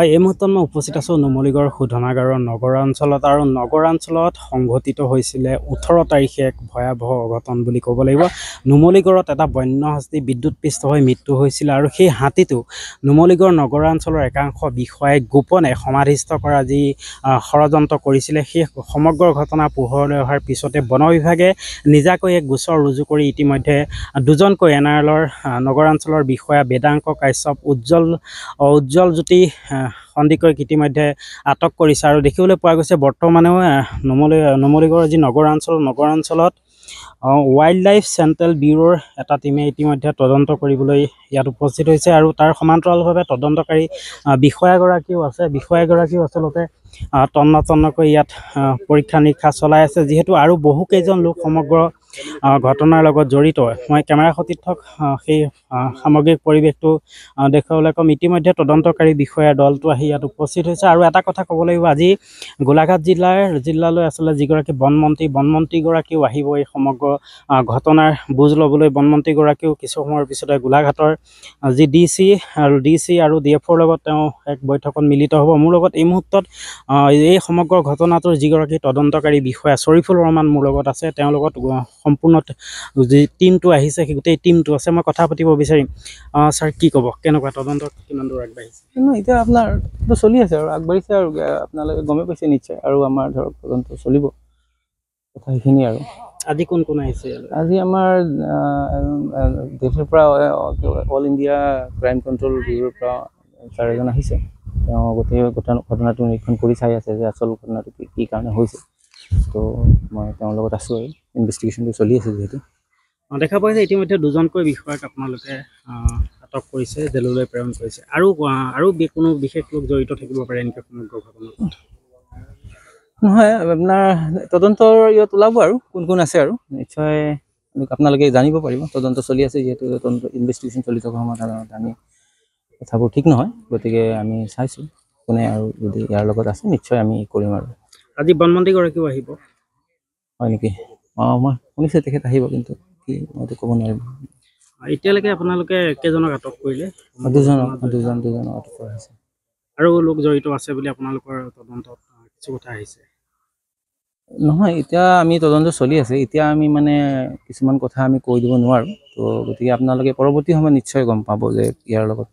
হয় এই মুহূৰ্তত মই উপস্থিত আছোঁ নুমলীগড় শোধনাগাৰৰ নগৰাঞ্চলত আৰু নগৰাঞ্চলত সংঘটিত হৈছিলে ওঠৰ তাৰিখে এক ভয়াৱহ অঘটন বুলি ক'ব লাগিব নুমলীগড়ত এটা বন্য হাতী বিদ্যুৎপৃষ্ট হৈ মৃত্যু হৈছিলে আৰু সেই হাতীটো নুমলীগড় নগৰাঞ্চলৰ একাংশ বিষয়াই গোপনে সমাধিষ্ঠ কৰা যি ষড়যন্ত্ৰ কৰিছিলে সেই সমগ্ৰ ঘটনা পোহৰলৈ অহাৰ পিছতে বন বিভাগে নিজাকৈ এক গোচৰ ৰুজু কৰি ইতিমধ্যে দুজনকৈ এন আৰ এলৰ নগৰাঞ্চলৰ বিষয়া বেদাংক কাশ্যপ উজ্জ্বল উজ্জ্বল জ্যোতি সন্দিকৈক ইতিমধ্যে আটক কৰিছে আৰু দেখিবলৈ পোৱা গৈছে বৰ্তমানেও নুমলী নুমলীগড়ৰ যি নগৰাঞ্চল নগৰাঞ্চলত ৱাইল্ড লাইফ চেণ্ট্ৰেল ব্যুৰোৰ এটা টীমে ইতিমধ্যে তদন্ত কৰিবলৈ ইয়াত উপস্থিত হৈছে আৰু তাৰ সমান্তৰালভাৱে তদন্তকাৰী বিষয়াগৰাকীও আছে বিষয়াগৰাকীও আচলতে তন্নতন্নকৈ ইয়াত পৰীক্ষা নিৰীক্ষা চলাই আছে যিহেতু আৰু বহুকেইজন লোক সমগ্ৰ ঘটনাৰ লগত জড়িত মই কেমেৰা সতীৰ্থক সেই সামগ্ৰিক পৰিৱেশটো দেখুৱাবলৈ ক'ম ইতিমধ্যে তদন্তকাৰী বিষয়াৰ দলটো আহি ইয়াত উপস্থিত হৈছে আৰু এটা কথা ক'ব লাগিব আজি গোলাঘাট জিলাৰ জিলালৈ আচলতে যিগৰাকী বনমন্ত্ৰী বনমন্ত্ৰীগৰাকীও আহিব এই সমগ্ৰ ঘটনাৰ বুজ ল'বলৈ বনমন্ত্ৰীগৰাকীও কিছু সময়ৰ পিছতে গোলাঘাটৰ যি ডি চি আৰু ডি চি আৰু ডি এফৰ লগত তেওঁ এক বৈঠকত মিলিত হ'ব মোৰ লগত এই মুহূৰ্তত এই সমগ্ৰ ঘটনাটোৰ যিগৰাকী তদন্তকাৰী বিষয়া শ্বৰিফুল ৰহমান মোৰ লগত আছে তেওঁৰ লগত সম্পূৰ্ণ যি টিমটো আহিছে সেই গোটেই টিমটো আছে মই কথা পাতিব বিচাৰিম ছাৰ কি ক'ব কেনেকুৱা তদন্ত কিমান দূৰ আগবাঢ়িছে এতিয়া আপোনাৰ চলি আছে আৰু আগবাঢ়িছে আৰু আপোনালোকে গমেই পাইছে নিশ্চয় আৰু আমাৰ ধৰক তদন্ত চলিব কথা সেইখিনি আৰু আজি কোন কোন আহিছে আজি আমাৰ দিল্লীৰ পৰা অল ইণ্ডিয়া ক্ৰাইম কণ্ট্ৰল ব্যুৰোৰ পৰা ছাৰ এজন আহিছে তেওঁ গোটেই ঘটনাটো নিৰীক্ষণ কৰি চাই আছে যে আচল ঘটনাটো কি কি কাৰণে হৈছে ত' মই তেওঁৰ লগত আছোঁ আৰু ইনভেষ্টিগেশ্যনটো চলি আছে যিহেতু দেখা পাইছে ইতিমধ্যে দুজনকৈ বিষয়াক আপোনালোকে আটক কৰিছে জেললৈ প্ৰেৰণ কৰিছে আৰু আৰু কোনো বিশেষ লোক জড়িত থাকিব পাৰে এনেকৈ সমগ্ৰ ঘটনাত নহয় আপোনাৰ তদন্তৰ ইয়াত ওলাব আৰু কোন কোন আছে আৰু নিশ্চয় আপোনালোকে জানিব পাৰিব তদন্ত চলি আছে যিহেতু তদন্ত ইনভেষ্টিগেশ্যন চলি থকা সময়ত সাধাৰণতে আমি কথাবোৰ ঠিক নহয় গতিকে আমি চাইছোঁ কোনে আৰু যদি ইয়াৰ লগত আছে নিশ্চয় আমি কৰিম আৰু আজি বনমন্ত্ৰীগৰাকীও আহিব হয় নেকি শুনিছে তেখেত আহিব কিন্তু কি মইতো ক'ব নোৱাৰিম এতিয়ালৈকে আপোনালোকে কেইজনক আটক কৰিলে দুজনক দুজন দুজনক আটক কৰা হৈছে আৰু লোক জড়িত আছে বুলি আপোনালোকৰ তদন্তত কিছু কথা আহিছে নহয় এতিয়া আমি তদন্ত চলি আছে এতিয়া আমি মানে কিছুমান কথা আমি কৈ দিব নোৱাৰোঁ তো গতিকে আপোনালোকে পৰৱৰ্তী সময়ত নিশ্চয় গম পাব যে ইয়াৰ লগত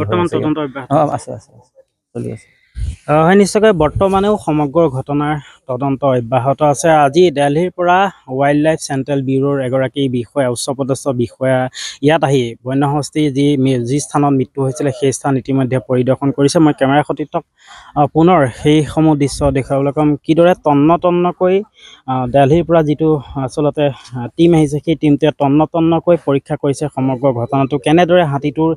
বৰ্তমান তদন্ত অব্যাহত আছে আছে আছে চলি আছে হয় নিশ্চয়কৈ বৰ্তমানেও সমগ্ৰ ঘটনাৰ তদন্ত অব্যাহত আছে আজি দেলহিৰ পৰা ৱাইল্ড লাইফ চেণ্ট্ৰেল ব্যুৰৰ এগৰাকী বিষয়া উচ্চপদস্থ বিষয়া ইয়াত আহি বন্য বন্যহস্তি যি যি স্থানত মৃত্যু হৈছিলে সেই স্থান ইতিমধ্যে পৰিদৰ্শন কৰিছে মই কেমেৰা সতীৰ্থক পুনৰ সেইসমূহ দৃশ্য দেখুৱাবলৈ ক'ম কিদৰে তন্ন তন্নকৈ দেলহিৰ পৰা যিটো আচলতে টীম আহিছে সেই টীমটোৱে তন্ন তন্নকৈ পৰীক্ষা কৰিছে সমগ্ৰ ঘটনাটো কেনেদৰে হাতীটোৰ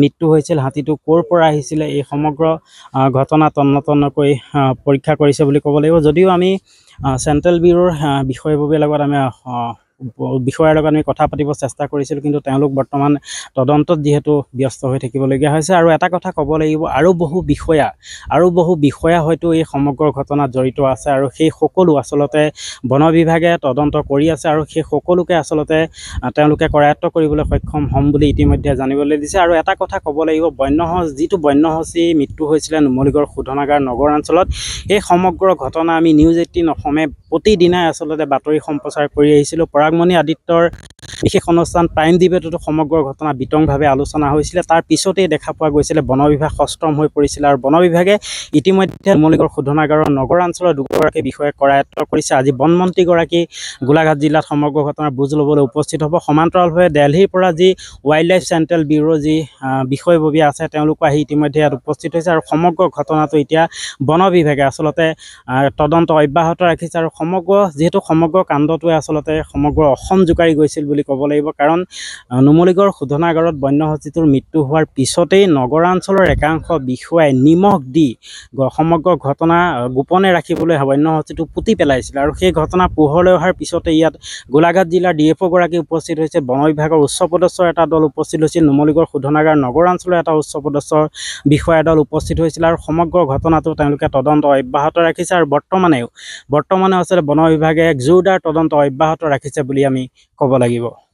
মৃত্যু হৈছিল হাতীটো ক'ৰ পৰা আহিছিলে এই সমগ্ৰ ঘটনা তন্ন তন্নকৈ পৰীক্ষা কৰিছে বুলি ক'ব লাগিব যদি যদিও আমি চেণ্ট্ৰেল ব্যুৰোৰ বিষয়ববীয়াৰ লগত আমি বিষয়াৰ লগত আমি কথা পাতিব চেষ্টা কৰিছিলোঁ কিন্তু তেওঁলোক বৰ্তমান তদন্তত যিহেতু ব্যস্ত হৈ থাকিবলগীয়া হৈছে আৰু এটা কথা ক'ব লাগিব আৰু বহু বিষয়া আৰু বহু বিষয়া হয়তো এই সমগ্ৰ ঘটনাত জড়িত আছে আৰু সেই সকলো আচলতে বন বিভাগে তদন্ত কৰি আছে আৰু সেই সকলোকে আচলতে তেওঁলোকে কৰায়ত্ব কৰিবলৈ সক্ষম হ'ম বুলি ইতিমধ্যে জানিবলৈ দিছে আৰু এটা কথা ক'ব লাগিব বন্যসচ যিটো বন্যসচী মৃত্যু হৈছিলে নুমলীগড় শোধনাগাৰ নগৰ অঞ্চলত সেই সমগ্ৰ ঘটনা আমি নিউজ এইটিন অসমে প্ৰতিদিনাই আচলতে বাতৰি সম্প্ৰচাৰ কৰি আহিছিলোঁ পৰা ৰাগমণি আদিত্যৰ বিশেষ অনুষ্ঠান প্ৰাইম ডিবেটতো সমগ্ৰ ঘটনা বিতংভাৱে আলোচনা হৈছিলে তাৰ পিছতেই দেখা পোৱা গৈছিলে বন বিভাগ সষ্টম হৈ পৰিছিলে আৰু বন বিভাগে ইতিমধ্যে তমলিগড় শোধনাগাৰৰ নগৰ অঞ্চলৰ দুগৰাকী বিষয়াক কৰায়ত্ব কৰিছে আজি বনমন্ত্ৰীগৰাকী গোলাঘাট জিলাত সমগ্ৰ ঘটনাৰ বুজ ল'বলৈ উপস্থিত হ'ব সমান্তৰালভাৱে দেলহিৰ পৰা যি ৱাইল্ড লাইফ চেণ্ট্ৰেল ব্যুৰ' যি বিষয়ববীয়া আছে তেওঁলোকো আহি ইতিমধ্যে ইয়াত উপস্থিত হৈছে আৰু সমগ্ৰ ঘটনাটো এতিয়া বন বিভাগে আচলতে তদন্ত অব্যাহত ৰাখিছে আৰু সমগ্ৰ যিহেতু সমগ্ৰ কাণ্ডটোৱে আচলতে সমগ্ৰ অসম জোকাৰি গৈছিল বুলি ক'ব লাগিব কাৰণ নুমলীগড় শোধনাগাৰত বন্যসজীতুৰ মৃত্যু হোৱাৰ পিছতেই নগৰাঞ্চলৰ একাংশ বিষয়াই নিমখ দি সমগ্ৰ ঘটনা গোপনে ৰাখিবলৈ বন্য বন্যসজীতু পুতি পেলাইছিল আৰু সেই ঘটনা পোহৰলৈ অহাৰ পিছতে ইয়াত গোলাঘাট জিলাৰ ডি এফ অগৰাকী উপস্থিত হৈছে বন বিভাগৰ উচ্চ পদস্যৰ এটা দল উপস্থিত হৈছিল নুমলীগড় শোধনাগাৰ নগৰাঞ্চলৰ এটা উচ্চ পদস্যৰ বিষয়া দল উপস্থিত হৈছিল আৰু সমগ্ৰ ঘটনাটো তেওঁলোকে তদন্ত অব্যাহত ৰাখিছে আৰু বৰ্তমানেও বৰ্তমানে আচলতে বন বিভাগে এক জোৰদাৰ তদন্ত অব্যাহত ৰাখিছে বুলি আমি Copa